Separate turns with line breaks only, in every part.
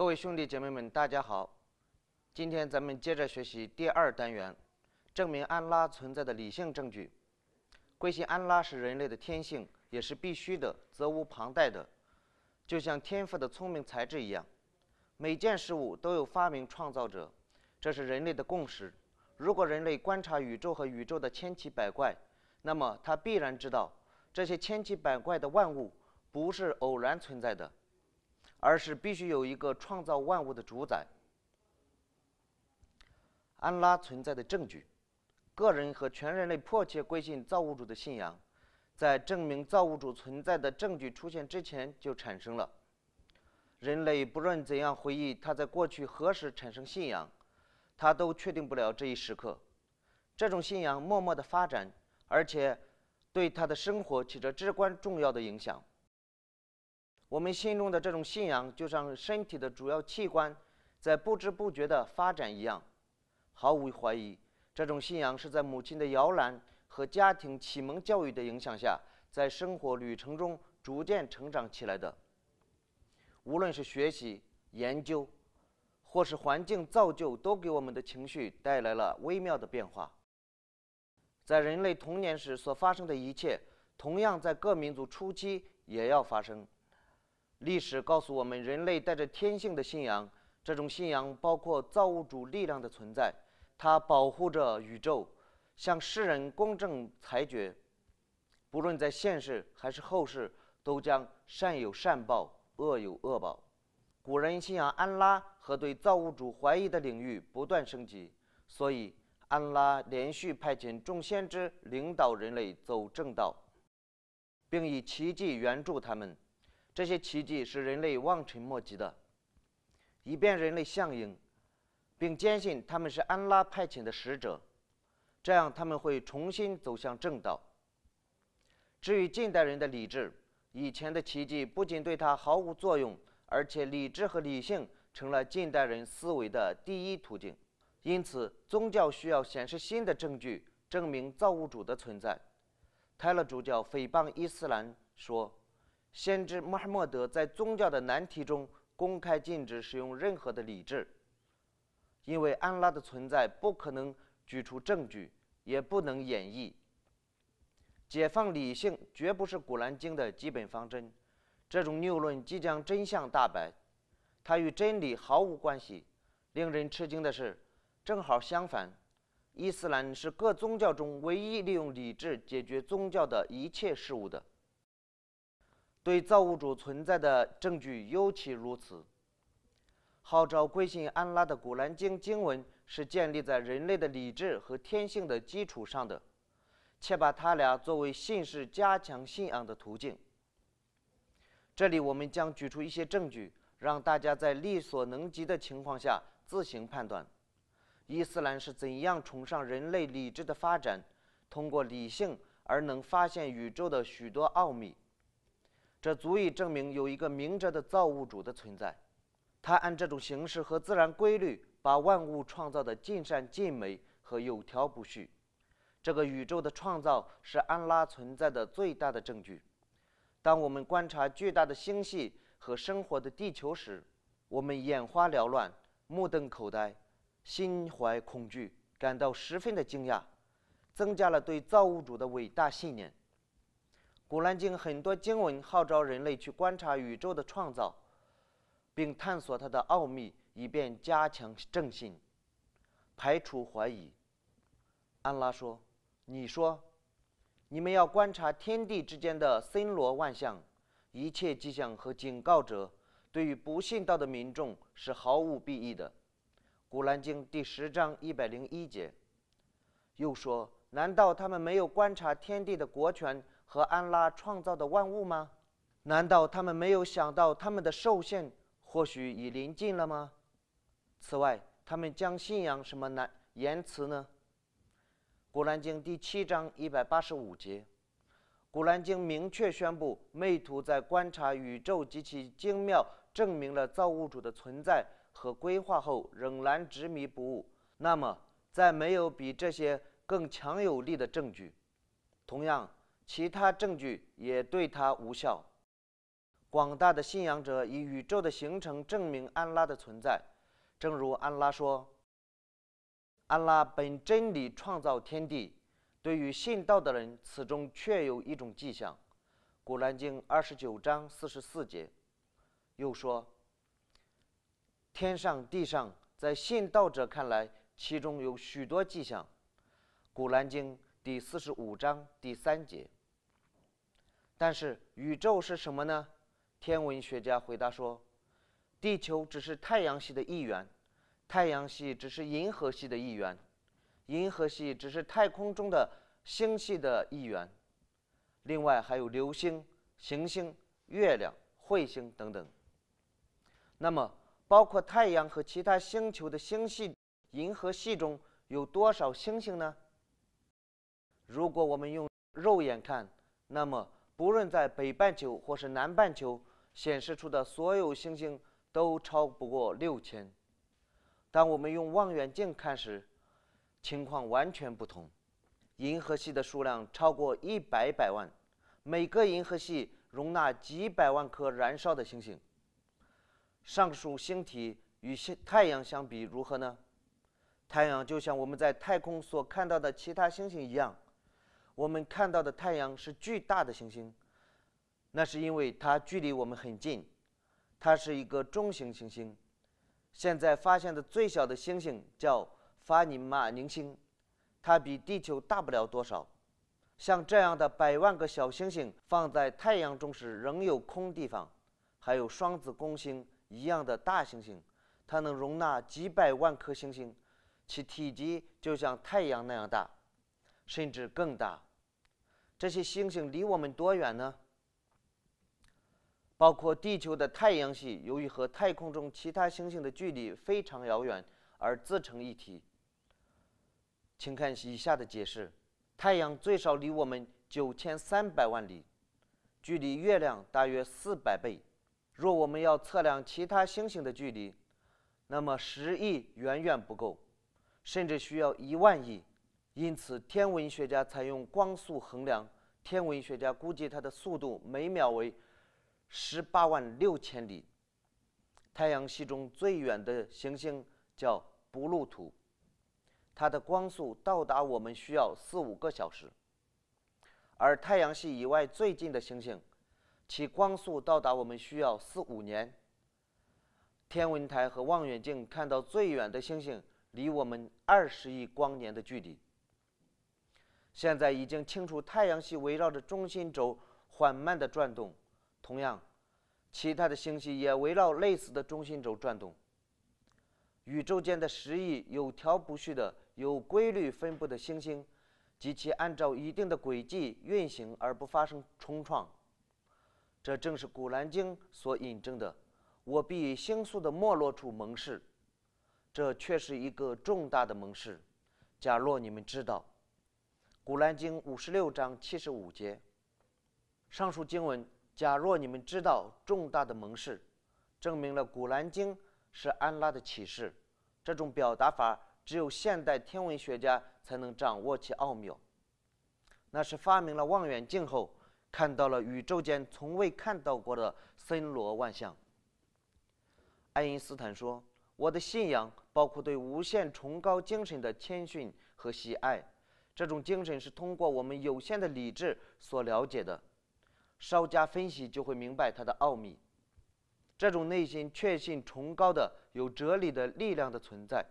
各位兄弟姐妹们，大家好！今天咱们接着学习第二单元，证明安拉存在的理性证据。归信安拉是人类的天性，也是必须的、责无旁贷的，就像天赋的聪明才智一样。每件事物都有发明创造者，这是人类的共识。如果人类观察宇宙和宇宙的千奇百怪，那么他必然知道，这些千奇百怪的万物不是偶然存在的。而是必须有一个创造万物的主宰。安拉存在的证据，个人和全人类迫切归信造物主的信仰，在证明造物主存在的证据出现之前就产生了。人类不论怎样回忆他在过去何时产生信仰，他都确定不了这一时刻。这种信仰默默的发展，而且对他的生活起着至关重要的影响。我们心中的这种信仰，就像身体的主要器官，在不知不觉的发展一样，毫无怀疑。这种信仰是在母亲的摇篮和家庭启蒙教育的影响下，在生活旅程中逐渐成长起来的。无论是学习、研究，或是环境造就，都给我们的情绪带来了微妙的变化。在人类童年时所发生的一切，同样在各民族初期也要发生。历史告诉我们，人类带着天性的信仰，这种信仰包括造物主力量的存在，它保护着宇宙，向世人公正裁决，不论在现世还是后世，都将善有善报，恶有恶报。古人信仰安拉和对造物主怀疑的领域不断升级，所以安拉连续派遣众先知领导人类走正道，并以奇迹援助他们。这些奇迹是人类望尘莫及的，以便人类响应，并坚信他们是安拉派遣的使者，这样他们会重新走向正道。至于近代人的理智，以前的奇迹不仅对他毫无作用，而且理智和理性成了近代人思维的第一途径。因此，宗教需要显示新的证据，证明造物主的存在。泰勒主教诽谤伊斯兰说。先知穆罕默德在宗教的难题中公开禁止使用任何的理智，因为安拉的存在不可能举出证据，也不能演绎。解放理性绝不是古兰经的基本方针，这种谬论即将真相大白，它与真理毫无关系。令人吃惊的是，正好相反，伊斯兰是各宗教中唯一利用理智解决宗教的一切事务的。对造物主存在的证据尤其如此。号召归信安拉的古兰经经文是建立在人类的理智和天性的基础上的，且把它俩作为信是加强信仰的途径。这里我们将举出一些证据，让大家在力所能及的情况下自行判断。伊斯兰是怎样崇尚人类理智的发展，通过理性而能发现宇宙的许多奥秘？这足以证明有一个明哲的造物主的存在，他按这种形式和自然规律把万物创造的尽善尽美和有条不紊。这个宇宙的创造是安拉存在的最大的证据。当我们观察巨大的星系和生活的地球时，我们眼花缭乱，目瞪口呆，心怀恐惧，感到十分的惊讶，增加了对造物主的伟大信念。《古兰经》很多经文号召人类去观察宇宙的创造，并探索它的奥秘，以便加强正信，排除怀疑。安拉说：“你说，你们要观察天地之间的森罗万象，一切迹象和警告者，对于不信道的民众是毫无裨益的。”《古兰经》第十章一百零一节又说：“难道他们没有观察天地的国权？”和安拉创造的万物吗？难道他们没有想到他们的受限或许已临近了吗？此外，他们将信仰什么难言辞呢？古兰经第七章一百八十五节，古兰经明确宣布：，麦图在观察宇宙及其精妙，证明了造物主的存在和规划后，仍然执迷不悟。那么，在没有比这些更强有力的证据，同样。其他证据也对他无效。广大的信仰者以宇宙的形成证明安拉的存在，正如安拉说：“安拉本真理创造天地。”对于信道的人，此中确有一种迹象。《古兰经》二十九章四十四节又说：“天上地上，在信道者看来，其中有许多迹象。”《古兰经》第四十五章第三节。但是宇宙是什么呢？天文学家回答说：“地球只是太阳系的一员，太阳系只是银河系的一员，银河系只是太空中的星系的一员。另外还有流星、行星、月亮、彗星等等。那么，包括太阳和其他星球的星系，银河系中有多少星星呢？如果我们用肉眼看，那么。”不论在北半球或是南半球，显示出的所有星星都超不过六千。当我们用望远镜看时，情况完全不同。银河系的数量超过一百百万，每个银河系容纳几百万颗燃烧的星星。上述星体与太阳相比如何呢？太阳就像我们在太空所看到的其他星星一样。我们看到的太阳是巨大的行星，那是因为它距离我们很近，它是一个中型行星。现在发现的最小的行星叫法尼马宁星，它比地球大不了多少。像这样的百万个小行星放在太阳中时仍有空地方，还有双子宫星一样的大行星，它能容纳几百万颗星星，其体积就像太阳那样大。甚至更大。这些星星离我们多远呢？包括地球的太阳系，由于和太空中其他星星的距离非常遥远，而自成一体。请看以下的解释：太阳最少离我们九千三百万里，距离月亮大约四百倍。若我们要测量其他星星的距离，那么十亿远远不够，甚至需要一万亿。因此，天文学家采用光速衡量。天文学家估计它的速度每秒为十八万六千里。太阳系中最远的行星叫不露土，它的光速到达我们需要四五个小时。而太阳系以外最近的行星，其光速到达我们需要四五年。天文台和望远镜看到最远的星星，离我们二十亿光年的距离。现在已经清楚，太阳系围绕着中心轴缓慢地转动。同样，其他的星系也围绕类似的中心轴转动。宇宙间的十亿有条不紊的、有规律分布的星星，及其按照一定的轨迹运行而不发生冲撞，这正是《古兰经》所引证的：“我必以星宿的没落处盟誓。”这却是一个重大的盟誓。假若你们知道。《古兰经》五十六章七十五节。上述经文，假若你们知道重大的盟誓，证明了《古兰经》是安拉的启示。这种表达法，只有现代天文学家才能掌握其奥妙。那是发明了望远镜后，看到了宇宙间从未看到过的森罗万象。爱因斯坦说：“我的信仰包括对无限崇高精神的谦逊和喜爱。”这种精神是通过我们有限的理智所了解的，稍加分析就会明白它的奥秘。这种内心确信、崇高的、有哲理的力量的存在，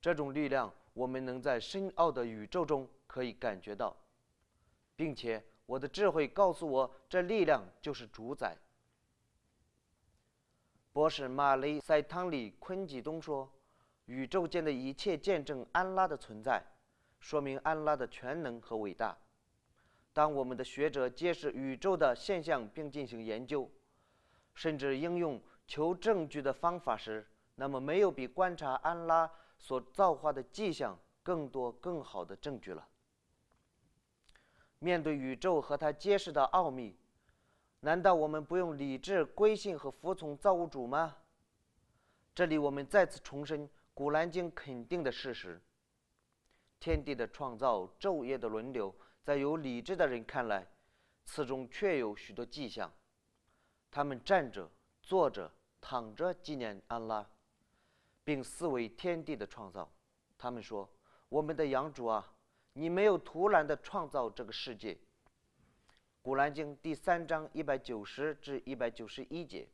这种力量我们能在深奥的宇宙中可以感觉到，并且我的智慧告诉我，这力量就是主宰。博士马雷塞汤里昆吉东说：“宇宙间的一切见证安拉的存在。”说明安拉的全能和伟大。当我们的学者揭示宇宙的现象并进行研究，甚至应用求证据的方法时，那么没有比观察安拉所造化的迹象更多、更好的证据了。面对宇宙和它揭示的奥秘，难道我们不用理智归信和服从造物主吗？这里我们再次重申《古兰经》肯定的事实。天地的创造，昼夜的轮流，在有理智的人看来，此中确有许多迹象。他们站着、坐着、躺着纪念安拉，并思维天地的创造。他们说：“我们的养主啊，你没有突然地创造这个世界。”《古兰经》第三章一百九十至一百九十一节。